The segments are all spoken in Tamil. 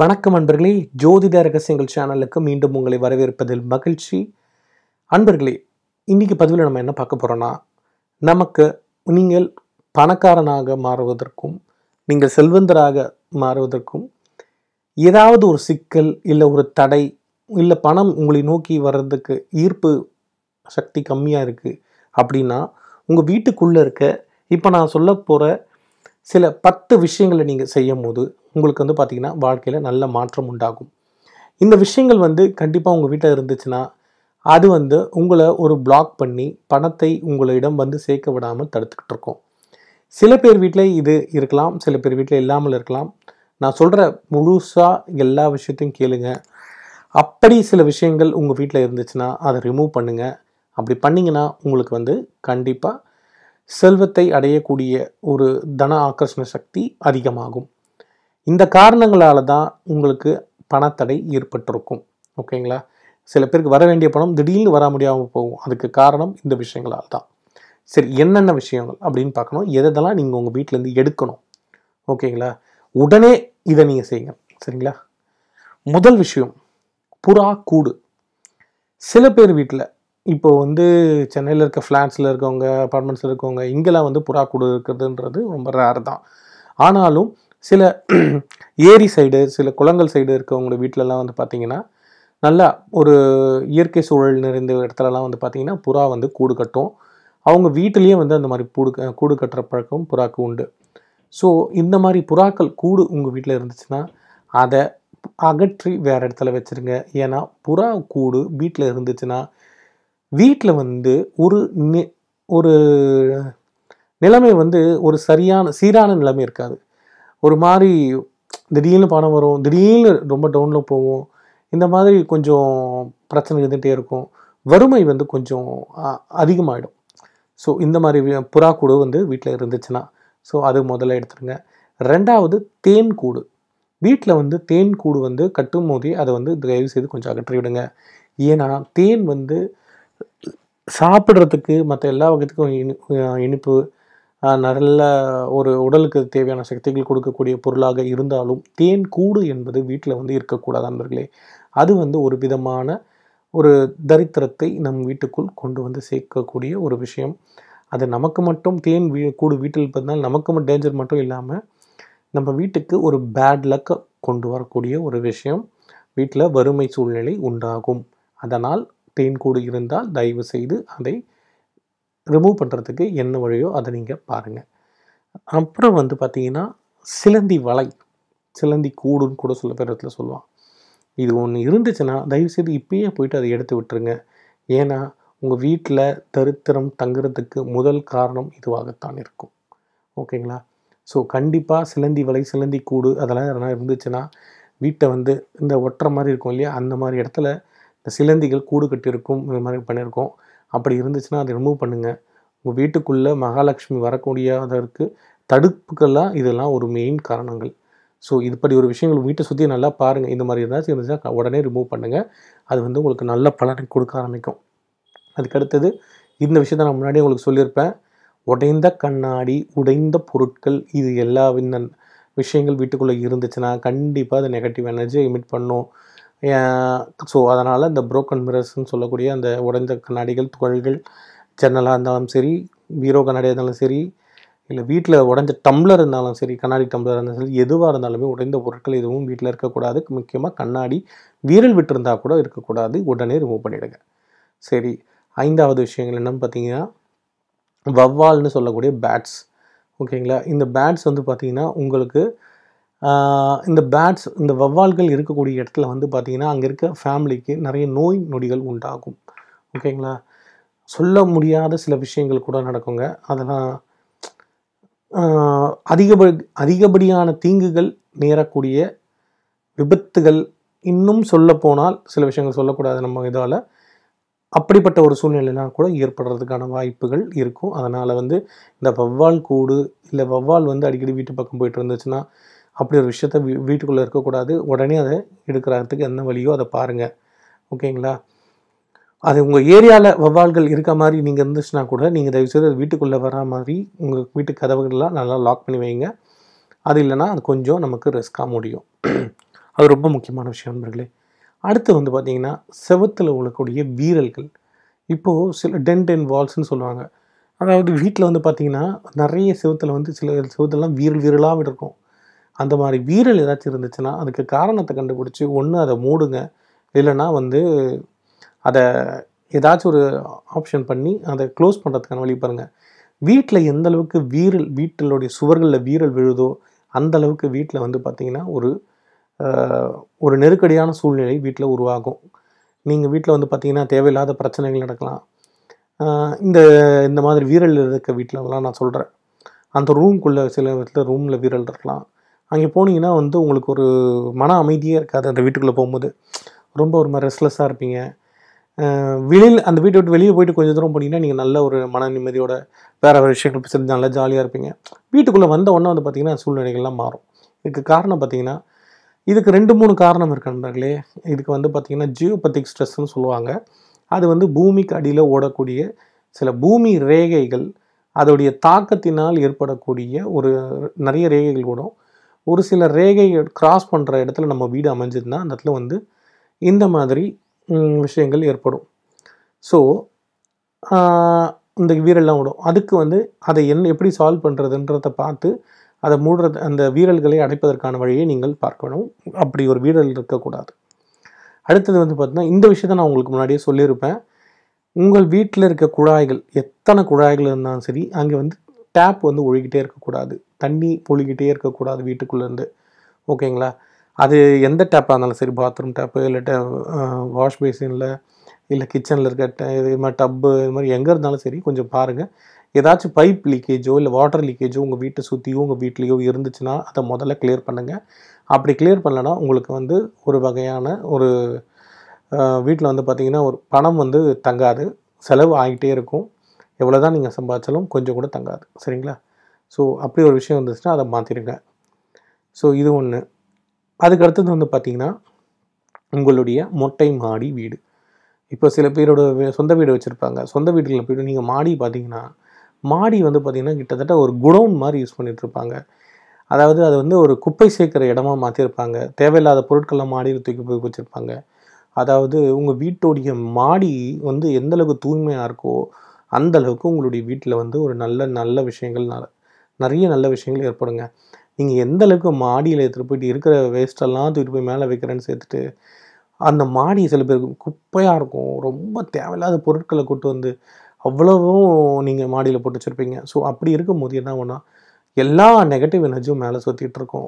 வணக்கம் அன்பர்களே ஜோதிட ரகசியங்கள் சேனலுக்கு மீண்டும் உங்களை வரவேற்பதில் மகிழ்ச்சி அன்பர்களே இன்றைக்கி பதிவில் நம்ம என்ன பார்க்க போகிறோன்னா நமக்கு நீங்கள் பணக்காரனாக மாறுவதற்கும் நீங்கள் செல்வந்தராக மாறுவதற்கும் ஏதாவது ஒரு சிக்கல் இல்லை ஒரு தடை இல்லை பணம் உங்களை நோக்கி வர்றதுக்கு ஈர்ப்பு சக்தி கம்மியாக இருக்குது அப்படின்னா உங்கள் வீட்டுக்குள்ளே இருக்க இப்போ நான் சொல்ல போகிற சில பத்து விஷயங்களை நீங்கள் செய்யும் போது உங்களுக்கு வந்து பார்த்திங்கன்னா வாழ்க்கையில் நல்ல மாற்றம் உண்டாகும் இந்த விஷயங்கள் வந்து கண்டிப்பாக உங்கள் வீட்டில் இருந்துச்சுன்னா அது வந்து உங்களை ஒரு பிளாக் பண்ணி பணத்தை உங்களிடம் வந்து சேர்க்க விடாமல் தடுத்துக்கிட்டு இருக்கோம் சில பேர் வீட்டில் இது இருக்கலாம் சில பேர் வீட்டில் இல்லாமல் இருக்கலாம் நான் சொல்கிற முழுசாக எல்லா விஷயத்தையும் கேளுங்க அப்படி சில விஷயங்கள் உங்கள் வீட்டில் இருந்துச்சுன்னா அதை ரிமூவ் பண்ணுங்கள் அப்படி பண்ணிங்கன்னா உங்களுக்கு வந்து கண்டிப்பாக செல்வத்தை அடையக்கூடிய ஒரு தன ஆக்கர்ஷண சக்தி அதிகமாகும் இந்த காரணங்களால் தான் உங்களுக்கு பணத்தடை ஏற்பட்டிருக்கும் ஓகேங்களா சில பேருக்கு வர வேண்டிய பணம் திடீர்னு வர முடியாமல் போகும் அதுக்கு காரணம் இந்த விஷயங்களால் தான் சரி என்னென்ன விஷயங்கள் அப்படின்னு பார்க்கணும் எதெல்லாம் நீங்கள் உங்கள் வீட்டிலேருந்து எடுக்கணும் ஓகேங்களா உடனே இதை நீங்கள் செய்யுங்க சரிங்களா முதல் விஷயம் புறா கூடு சில பேர் வீட்டில் இப்போ வந்து சென்னையில் இருக்க ஃப்ளாட்ஸில் இருக்கவங்க அப்பார்ட்மெண்ட்ஸில் இருக்கவங்க இங்கெல்லாம் வந்து புறா கூடு இருக்கிறதுன்றது ரொம்ப ரேர் தான் ஆனாலும் சில ஏரி சைடு சில குளங்கள் சைடு இருக்கவங்களோட வீட்டிலலாம் வந்து பார்த்திங்கன்னா நல்லா ஒரு இயற்கை சூழல் நிறைந்த இடத்துலலாம் வந்து பார்த்திங்கன்னா புறா வந்து கூடு கட்டும் அவங்க வீட்டிலேயே வந்து அந்த மாதிரி கூடு கூடு கட்டுற பழக்கம் புறாக்கு உண்டு ஸோ இந்த மாதிரி புறாக்கள் கூடு உங்கள் வீட்டில் இருந்துச்சுன்னா அதை அகற்றி வேறு இடத்துல வச்சுருங்க ஏன்னா புறா கூடு வீட்டில் இருந்துச்சுன்னா வீட்டில் வந்து ஒரு ஒரு நிலைமை வந்து ஒரு சரியான சீரான நிலைமை இருக்காது ஒரு மாதிரி திடீர்னு பணம் வரும் திடீர்னு ரொம்ப டவுனில் போவோம் இந்த மாதிரி கொஞ்சம் பிரச்சனை இருந்துகிட்டே இருக்கும் வறுமை வந்து கொஞ்சம் அதிகமாகிடும் ஸோ இந்த மாதிரி புறா கூடு வந்து வீட்டில் இருந்துச்சுன்னா ஸோ அது முதல்ல எடுத்துருங்க ரெண்டாவது தேன் கூடு வீட்டில் வந்து தேன் கூடு வந்து கட்டும் போதே அதை வந்து தயவு செய்து கொஞ்சம் அகற்றி விடுங்க ஏன்னா தேன் வந்து சாப்பிட்றதுக்கு மற்ற எல்லா வகத்துக்கும் இனி இனிப்பு நல்ல ஒரு உடலுக்கு தேவையான சக்திகள் கொடுக்கக்கூடிய பொருளாக இருந்தாலும் தேன் கூடு என்பது வீட்டில் வந்து இருக்கக்கூடாது நண்பர்களே அது வந்து ஒரு விதமான ஒரு தரித்திரத்தை நம் வீட்டுக்குள் கொண்டு வந்து சேர்க்கக்கூடிய ஒரு விஷயம் அது நமக்கு மட்டும் தேன் வீ கூடு வீட்டில் இருப்பதனால் நமக்கு டேஞ்சர் மட்டும் இல்லாமல் நம்ம வீட்டுக்கு ஒரு பேட் லக்கை கொண்டு வரக்கூடிய ஒரு விஷயம் வீட்டில் வறுமை சூழ்நிலை உண்டாகும் அதனால் தேன் கூடு இருந்தால் தயவு செய்து அதை ரிமூவ் பண்ணுறதுக்கு என்ன வழியோ அதை நீங்கள் பாருங்கள் அப்புறம் வந்து பார்த்திங்கன்னா சிலந்தி வலை சிலந்தி கூடுன்னு கூட சொல்ல பேர் இடத்துல சொல்லுவான் இது ஒன்று இருந்துச்சுன்னா தயவுசெய்து இப்பயே போயிட்டு அதை எடுத்து விட்டுருங்க ஏன்னா உங்கள் வீட்டில் தரித்திரம் தங்குறதுக்கு முதல் காரணம் இதுவாகத்தான் இருக்கும் ஓகேங்களா ஸோ கண்டிப்பாக சிலந்தி வலை சிலந்தி கூடு அதெல்லாம் எதனா இருந்துச்சுன்னா வீட்டை வந்து இந்த ஒட்டுற மாதிரி இருக்கும் இல்லையா அந்த மாதிரி இடத்துல இந்த சிலந்திகள் கூடு கட்டியிருக்கும் இந்த மாதிரி பண்ணியிருக்கோம் அப்படி இருந்துச்சுன்னா அதை ரிமூவ் பண்ணுங்கள் உங்கள் வீட்டுக்குள்ளே மகாலட்சுமி வரக்கூடியதற்கு தடுப்புக்கெல்லாம் இதெல்லாம் ஒரு மெயின் காரணங்கள் ஸோ இதுபடி ஒரு விஷயங்கள் வீட்டை சுற்றி நல்லா பாருங்கள் இந்த மாதிரி ஏதாச்சும் இருந்துச்சுன்னா உடனே ரிமூவ் பண்ணுங்கள் அது வந்து உங்களுக்கு நல்ல பலனை கொடுக்க ஆரம்பிக்கும் அதுக்கடுத்தது இந்த விஷயத்த நான் முன்னாடி உங்களுக்கு சொல்லியிருப்பேன் உடைந்த கண்ணாடி உடைந்த பொருட்கள் இது எல்லா விஷயங்கள் வீட்டுக்குள்ளே இருந்துச்சுன்னா கண்டிப்பாக அது நெகட்டிவ் எனர்ஜியை எமிட் பண்ணும் ஸோ அதனால் இந்த புரோக்கன் மிரர்ஸ்ன்னு சொல்லக்கூடிய அந்த உடைந்த கண்ணாடிகள் துகள்கள் ஜன்னலாக இருந்தாலும் சரி வீரோ கண்ணாடியாக இருந்தாலும் சரி இல்லை வீட்டில் உடஞ்ச டம்ளர் இருந்தாலும் சரி கண்ணாடி டம்ளர் இருந்தாலும் சரி எதுவாக இருந்தாலுமே உடைந்த பொருட்கள் எதுவும் வீட்டில் இருக்கக்கூடாது முக்கியமாக கண்ணாடி வீரல் விட்டிருந்தால் கூட இருக்கக்கூடாது உடனே ரிமூவ் பண்ணிவிடுங்க சரி ஐந்தாவது விஷயங்கள் என்னென்னு பார்த்தீங்கன்னா வவ்வால்னு சொல்லக்கூடிய பேட்ஸ் ஓகேங்களா இந்த பேட்ஸ் வந்து பார்த்திங்கன்னா உங்களுக்கு இந்த பேட்ஸ் இந்த வவ்வால்கள் இருக்கக்கூடிய இடத்துல வந்து பார்த்திங்கன்னா அங்கே இருக்க ஃபேமிலிக்கு நிறைய நோய் நொடிகள் உண்டாகும் ஓகேங்களா சொல்ல முடியாத சில விஷயங்கள் கூட நடக்குங்க அதெல்லாம் அதிகப அதிகப்படியான தீங்குகள் நேரக்கூடிய விபத்துகள் இன்னும் சொல்லப்போனால் சில விஷயங்கள் சொல்லக்கூடாது நம்ம இதால் அப்படிப்பட்ட ஒரு சூழ்நிலைலாம் கூட ஏற்படுறதுக்கான வாய்ப்புகள் இருக்கும் அதனால் வந்து இந்த வவ்வால் கூடு இல்லை வவ்வால் வந்து அடிக்கடி வீட்டு பக்கம் போயிட்டு இருந்துச்சுன்னா அப்படி ஒரு விஷயத்த வீ வீட்டுக்குள்ளே இருக்கக்கூடாது உடனே அதை எடுக்கிறதுக்கு என்ன வழியோ அதை பாருங்கள் ஓகேங்களா அது உங்கள் ஏரியாவில் வவ்வால்கள் இருக்க மாதிரி நீங்கள் இருந்துச்சுன்னா கூட நீங்கள் தயவுசெய்து அது வீட்டுக்குள்ளே வர மாதிரி உங்கள் வீட்டு கதவுகள்லாம் நல்லா லாக் பண்ணி வைங்க அது இல்லைனா அது கொஞ்சம் நமக்கு ரிஸ்க்காக முடியும் அது ரொம்ப முக்கியமான விஷயம் நண்பர்களே அடுத்து வந்து பார்த்தீங்கன்னா செவத்தில் உள்ளக்கூடிய வீரல்கள் இப்போது சில டென்ட் அண்ட் வால்ஸ்னு சொல்லுவாங்க அதாவது வீட்டில் வந்து பார்த்திங்கன்னா நிறைய செவத்தில் வந்து சில செவத்துலலாம் வீரல் வீரலாக இருக்கும் அந்த மாதிரி வீரல் ஏதாச்சும் இருந்துச்சுன்னா அதுக்கு காரணத்தை கண்டுபிடிச்சி ஒன்று அதை மூடுங்க இல்லைன்னா வந்து அதை ஏதாச்சும் ஒரு ஆப்ஷன் பண்ணி அதை க்ளோஸ் பண்ணுறதுக்கான வழி பாருங்கள் வீட்டில் எந்த அளவுக்கு வீரல் வீட்டிலுடைய சுவர்களில் வீரல் விழுதோ அந்த அளவுக்கு வீட்டில் வந்து பார்த்திங்கன்னா ஒரு ஒரு நெருக்கடியான சூழ்நிலை வீட்டில் உருவாகும் நீங்கள் வீட்டில் வந்து பார்த்திங்கன்னா தேவையில்லாத பிரச்சனைகள் நடக்கலாம் இந்த இந்த மாதிரி வீரல் இருக்க வீட்டிலலாம் நான் சொல்கிறேன் அந்த ரூம்குள்ளே சில வீட்டில் ரூமில் வீரல் இருக்கலாம் அங்கே போனீங்கன்னா வந்து உங்களுக்கு ஒரு மன அமைதியே இருக்காது அந்த வீட்டுக்குள்ளே போகும்போது ரொம்ப ஒரு மாதிரி ரெஸ்ட்லெஸ்ஸாக இருப்பீங்க வெளியில் அந்த வீட்டை விட்டு வெளியே போயிட்டு கொஞ்சம் தூரம் போனீங்கன்னா நீங்கள் நல்ல ஒரு மன நிம்மதியோட வேறு வேறு விஷயங்கள் செஞ்சு நல்லா ஜாலியாக இருப்பீங்க வீட்டுக்குள்ளே வந்த உடனே வந்து பார்த்திங்கன்னா சூழ்நிலைகள்லாம் மாறும் இதுக்கு காரணம் பார்த்திங்கன்னா இதுக்கு ரெண்டு மூணு காரணம் இருக்கு நண்பர்களே இதுக்கு வந்து பார்த்திங்கன்னா ஜியோபத்திக் ஸ்ட்ரெஸ்ன்னு சொல்லுவாங்க அது வந்து பூமிக்கு அடியில் ஓடக்கூடிய சில பூமி ரேகைகள் அதோடைய தாக்கத்தினால் ஏற்படக்கூடிய ஒரு நிறைய ரேகைகள் ஓடும் ஒரு சில ரேகை கிராஸ் பண்ணுற இடத்துல நம்ம வீடு அமைஞ்சதுன்னா அந்த இடத்துல வந்து இந்த மாதிரி விஷயங்கள் ஏற்படும் ஸோ இந்த வீரெல்லாம் விடும் அதுக்கு வந்து அதை என் எப்படி சால்வ் பண்ணுறதுன்றத பார்த்து அதை மூடுறது அந்த வீரல்களை அடைப்பதற்கான வழியை நீங்கள் பார்க்கணும் அப்படி ஒரு வீரல் இருக்கக்கூடாது அடுத்தது வந்து பார்த்திங்கன்னா இந்த விஷயத்த நான் உங்களுக்கு முன்னாடியே சொல்லியிருப்பேன் உங்கள் வீட்டில் இருக்க குழாய்கள் எத்தனை குழாய்கள் இருந்தாலும் சரி அங்கே வந்து டேப் வந்து ஒழுகிட்டே இருக்கக்கூடாது தண்ணி பொழுகிட்டே இருக்கக்கூடாது வீட்டுக்குள்ளேருந்து ஓகேங்களா அது எந்த டேப்பாக இருந்தாலும் சரி பாத்ரூம் டேப்பு இல்லை வாஷ் பேசினில் இல்லை கிச்சனில் இருக்க இது மாதிரி டப்பு இது மாதிரி எங்கே இருந்தாலும் சரி கொஞ்சம் பாருங்கள் ஏதாச்சும் பைப் லீக்கேஜோ இல்லை வாட்டர் லீக்கேஜோ உங்கள் வீட்டை சுற்றியோ உங்கள் வீட்லேயோ இருந்துச்சுன்னா அதை முதல்ல கிளியர் பண்ணுங்கள் அப்படி கிளியர் பண்ணலன்னா உங்களுக்கு வந்து ஒரு வகையான ஒரு வீட்டில் வந்து பார்த்திங்கன்னா ஒரு பணம் வந்து தங்காது செலவு ஆகிட்டே இருக்கும் எவ்வளோ தான் நீங்கள் சம்பாதிச்சாலும் கொஞ்சம் கூட தங்காது சரிங்களா ஸோ அப்படி ஒரு விஷயம் வந்துச்சுன்னா அதை மாற்றிடுங்க ஸோ இது ஒன்று அதுக்கு அடுத்தது வந்து பார்த்திங்கன்னா உங்களுடைய மொட்டை மாடி வீடு இப்போ சில பேரோட சொந்த வீடு வச்சுருப்பாங்க சொந்த வீடுகளில் போய்ட்டு நீங்கள் மாடி பார்த்தீங்கன்னா மாடி வந்து பார்த்திங்கன்னா கிட்டத்தட்ட ஒரு குடவுன் மாதிரி யூஸ் பண்ணிகிட்ருப்பாங்க அதாவது அது வந்து ஒரு குப்பை சேர்க்குற இடமா மாற்றிருப்பாங்க தேவையில்லாத பொருட்கள்லாம் மாடியில் தூக்கி போய் வச்சுருப்பாங்க அதாவது உங்கள் வீட்டுடைய மாடி வந்து எந்தளவுக்கு தூய்மையாக இருக்கோ அந்தளவுக்கு உங்களுடைய வீட்டில் வந்து ஒரு நல்ல நல்ல விஷயங்கள் நிறைய நல்ல விஷயங்கள் ஏற்படுங்க நீங்கள் எந்த அளவுக்கு மாடியில் எடுத்துகிட்டு போயிட்டு இருக்கிற வேஸ்ட்டெல்லாம் தூக்கிட்டு போய் மேலே வைக்கிறேன்னு சேர்த்துட்டு அந்த மாடி சில பேருக்கு குப்பையாக இருக்கும் ரொம்ப தேவையில்லாத பொருட்களை கொண்டு வந்து அவ்வளவும் நீங்கள் மாடியில் போட்டு வச்சுருப்பீங்க ஸோ அப்படி இருக்கும்போது என்ன பண்ணால் எல்லா நெகட்டிவ் எனர்ஜியும் மேலே சுற்றிட்டு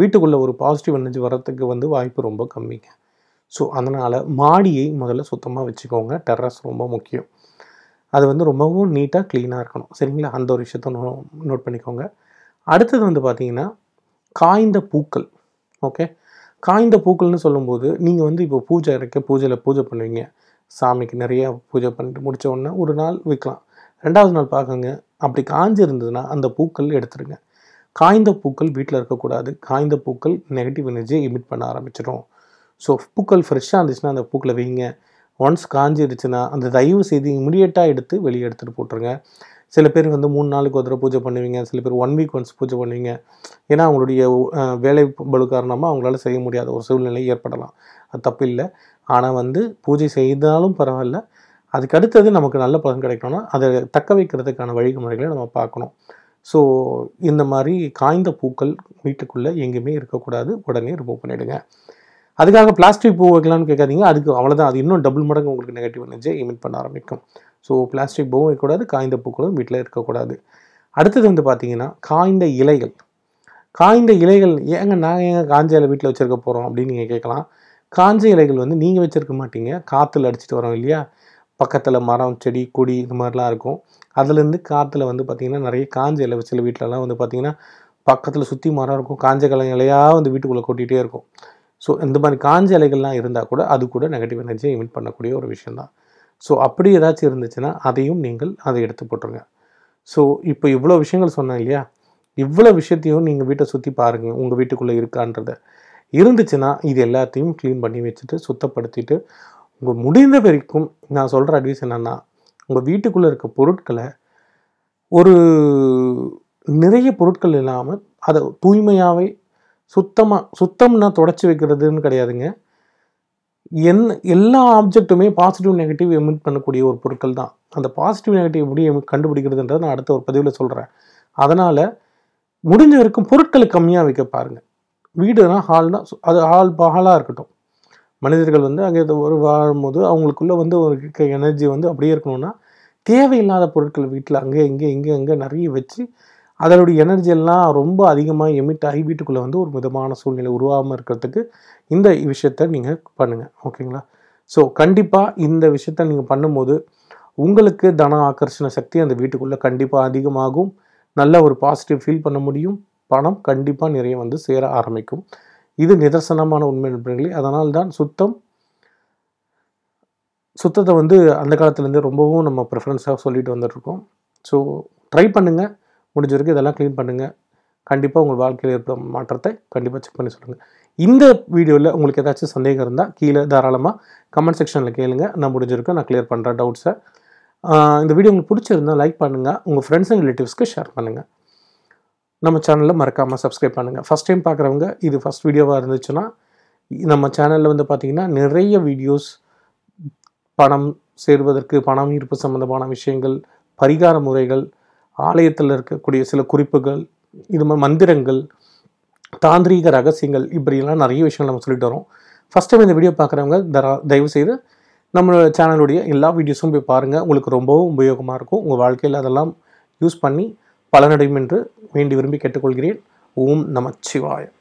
வீட்டுக்குள்ளே ஒரு பாசிட்டிவ் எனர்ஜி வர்றதுக்கு வந்து வாய்ப்பு ரொம்ப கம்மிங்க ஸோ அதனால் மாடியை முதல்ல சுத்தமாக வச்சுக்கோங்க டெரஸ் ரொம்ப முக்கியம் அது வந்து ரொம்பவும் நீட்டாக க்ளீனாக இருக்கணும் சரிங்களா அந்த ஒரு விஷயத்த நோ நோட் பண்ணிக்கோங்க அடுத்தது வந்து பார்த்திங்கன்னா காய்ந்த பூக்கள் ஓகே காய்ந்த பூக்கள்னு சொல்லும்போது நீங்கள் வந்து இப்போ பூஜை இருக்க பூஜையில் பூஜை பண்ணுவீங்க சாமிக்கு நிறையா பூஜை பண்ணிட்டு முடித்த உடனே ஒரு நாள் விற்கலாம் ரெண்டாவது நாள் பார்க்குங்க அப்படி காஞ்சிருந்ததுன்னா அந்த பூக்கள் எடுத்துருங்க காய்ந்த பூக்கள் வீட்டில் இருக்கக்கூடாது காய்ந்த பூக்கள் நெகட்டிவ் எனர்ஜியை இமிட் பண்ண ஆரம்பிச்சிடும் ஸோ பூக்கள் ஃப்ரெஷ்ஷாக இருந்துச்சுன்னா அந்த பூக்களை வைங்க ஒன்ஸ் காஞ்சிருச்சுன்னா அந்த தயவு செய்து இமிடியட்டாக எடுத்து வெளியே எடுத்துகிட்டு போட்டுருங்க சில பேர் வந்து மூணு நாளுக்கு ஒரு தடவை பூஜை பண்ணுவீங்க சில பேர் ஒன் வீக் ஒன்ஸ் பூஜை பண்ணுவீங்க ஏன்னா அவங்களுடைய வேலை பலு காரணமாக அவங்களால செய்ய முடியாத ஒரு சூழ்நிலை ஏற்படலாம் அது தப்பு இல்லை ஆனால் வந்து பூஜை செய்தாலும் பரவாயில்ல அதுக்கு அடுத்தது நமக்கு நல்ல பலன் கிடைக்கணும்னா அதை தக்க வைக்கிறதுக்கான வழிமுறைகளை நம்ம பார்க்கணும் ஸோ இந்த மாதிரி காய்ந்த பூக்கள் வீட்டுக்குள்ளே எங்கேயுமே இருக்கக்கூடாது உடனே ரிமூவ் பண்ணிவிடுங்க அதுக்காக பிளாஸ்டிக் பூ வைக்கலாம்னு கேட்காதீங்க அதுக்கு அவ்வளோதான் அது இன்னும் டபுள் மடங்கு உங்களுக்கு நெகட்டிவ் எனர்ஜியை இமிட் பண்ண ஆரம்பிக்கும் ஸோ பிளாஸ்டிக் பூவும் வைக்கக்கூடாது காய்ந்த பூக்களும் வீட்டில் இருக்கக்கூடாது அடுத்தது வந்து பார்த்தீங்கன்னா காய்ந்த இலைகள் காய்ந்த இலைகள் ஏங்க நாங்கள் ஏங்க காஞ்ச இலை வீட்டில் வச்சுருக்க போகிறோம் அப்படின்னு நீங்கள் கேட்கலாம் காஞ்ச இலைகள் வந்து நீங்கள் வச்சுருக்க மாட்டீங்க காற்றுல அடிச்சுட்டு வரோம் இல்லையா பக்கத்தில் மரம் செடி கொடி இது மாதிரிலாம் இருக்கும் அதுலேருந்து காற்றுல வந்து பார்த்திங்கன்னா நிறைய காஞ்ச இலை வச்சு வீட்டிலலாம் வந்து பார்த்திங்கன்னா பக்கத்தில் சுற்றி மரம் இருக்கும் காஞ்ச கலை இலையாக வந்து வீட்டுக்குள்ளே கொட்டிகிட்டே இருக்கும் ஸோ இந்த மாதிரி காஞ்ச அலைகள்லாம் இருந்தால் கூட அது கூட நெகட்டிவ் எனர்ஜியை இமிட் பண்ணக்கூடிய ஒரு விஷயந்தான் ஸோ அப்படி ஏதாச்சும் இருந்துச்சுன்னா அதையும் நீங்கள் அதை எடுத்து போட்டுருங்க ஸோ இப்போ இவ்வளோ விஷயங்கள் சொன்னேன் இல்லையா இவ்வளோ விஷயத்தையும் நீங்கள் வீட்டை சுற்றி பாருங்கள் உங்கள் வீட்டுக்குள்ளே இருக்கான்றத இருந்துச்சுன்னா இது எல்லாத்தையும் க்ளீன் பண்ணி வச்சுட்டு சுத்தப்படுத்திட்டு உங்கள் முடிந்த வரைக்கும் நான் சொல்கிற அட்வைஸ் என்னென்னா உங்கள் வீட்டுக்குள்ளே இருக்க பொருட்களை ஒரு நிறைய பொருட்கள் இல்லாமல் அதை தூய்மையாகவே சுத்தமாக சுத்தம்னா தொடச்சி வைக்கிறதுன்னு கிடையாதுங்க என் எல்லா ஆப்ஜெக்ட்டுமே பாசிட்டிவ் நெகட்டிவ் எமிட் பண்ணக்கூடிய ஒரு பொருட்கள் தான் அந்த பாசிட்டிவ் நெகட்டிவ் எப்படி கண்டுபிடிக்கிறதுன்றது நான் அடுத்த ஒரு பதிவில் சொல்கிறேன் அதனால் முடிஞ்ச வரைக்கும் பொருட்களை கம்மியாக வைக்க பாருங்கள் வீடுனா ஹால்னா அது ஹால் ஹாலாக இருக்கட்டும் மனிதர்கள் வந்து அங்கே ஒரு வாழும்போது அவங்களுக்குள்ளே வந்து ஒரு எனர்ஜி வந்து அப்படியே இருக்கணும்னா தேவையில்லாத பொருட்கள் வீட்டில் அங்கே இங்கே இங்கே அங்கே நிறைய வச்சு அதனுடைய எனர்ஜி எல்லாம் ரொம்ப அதிகமாக எமிட் ஆகி வீட்டுக்குள்ளே வந்து ஒரு மிதமான சூழ்நிலை உருவாகாமல் இருக்கிறதுக்கு இந்த விஷயத்த நீங்கள் பண்ணுங்கள் ஓகேங்களா ஸோ கண்டிப்பாக இந்த விஷயத்த நீங்கள் பண்ணும்போது உங்களுக்கு தன ஆக்கர்ஷண சக்தி அந்த வீட்டுக்குள்ளே கண்டிப்பாக அதிகமாகும் நல்ல ஒரு பாசிட்டிவ் ஃபீல் பண்ண முடியும் பணம் கண்டிப்பாக நிறைய வந்து சேர ஆரம்பிக்கும் இது நிதர்சனமான உண்மை நண்பர்களே அதனால் தான் சுத்தம் சுத்தத்தை வந்து அந்த காலத்துலேருந்து ரொம்பவும் நம்ம ப்ரிஃபரன்ஸாக சொல்லிட்டு வந்துட்ருக்கோம் ஸோ ட்ரை பண்ணுங்கள் முடிஞ்ச வரைக்கும் இதெல்லாம் க்ளீன் பண்ணுங்கள் கண்டிப்பாக உங்கள் வாழ்க்கையில் ஏற்படும் மாற்றத்தை கண்டிப்பாக செக் பண்ணி சொல்லுங்கள் இந்த வீடியோவில் உங்களுக்கு ஏதாச்சும் சந்தேகம் இருந்தால் கீழே தாராளமாக கமெண்ட் செக்ஷனில் கேளுங்கள் நான் முடிஞ்சிருக்கேன் நான் கிளியர் பண்ணுறேன் டவுட்ஸை இந்த வீடியோ உங்களுக்கு பிடிச்சிருந்தால் லைக் பண்ணுங்கள் உங்கள் ஃப்ரெண்ட்ஸ் அண்ட் ரிலேட்டிவ்ஸ்க்கு ஷேர் பண்ணுங்கள் நம்ம சேனலில் மறக்காமல் சப்ஸ்கிரைப் பண்ணுங்கள் ஃபஸ்ட் டைம் பார்க்குறவங்க இது ஃபஸ்ட் வீடியோவாக இருந்துச்சுன்னா நம்ம சேனலில் வந்து பார்த்திங்கன்னா நிறைய வீடியோஸ் பணம் சேர்வதற்கு பணம் ஈர்ப்பு சம்மந்தமான விஷயங்கள் பரிகார முறைகள் ஆலயத்தில் இருக்கக்கூடிய சில குறிப்புகள் இது மாதிரி மந்திரங்கள் தாந்திரீக ரகசியங்கள் இப்படிலாம் நிறைய விஷயங்கள் நம்ம சொல்லிட்டு வரோம் ஃபஸ்ட் டைம் இந்த வீடியோ பார்க்குறவங்க தரா தயவுசெய்து நம்மளோட சேனலுடைய எல்லா வீடியோஸும் போய் பாருங்கள் உங்களுக்கு ரொம்பவும் உபயோகமாக இருக்கும் உங்கள் வாழ்க்கையில் அதெல்லாம் யூஸ் பண்ணி பலனடையும் என்று வேண்டி விரும்பி கேட்டுக்கொள்கிறேன் ஓம் நம சிவாயம்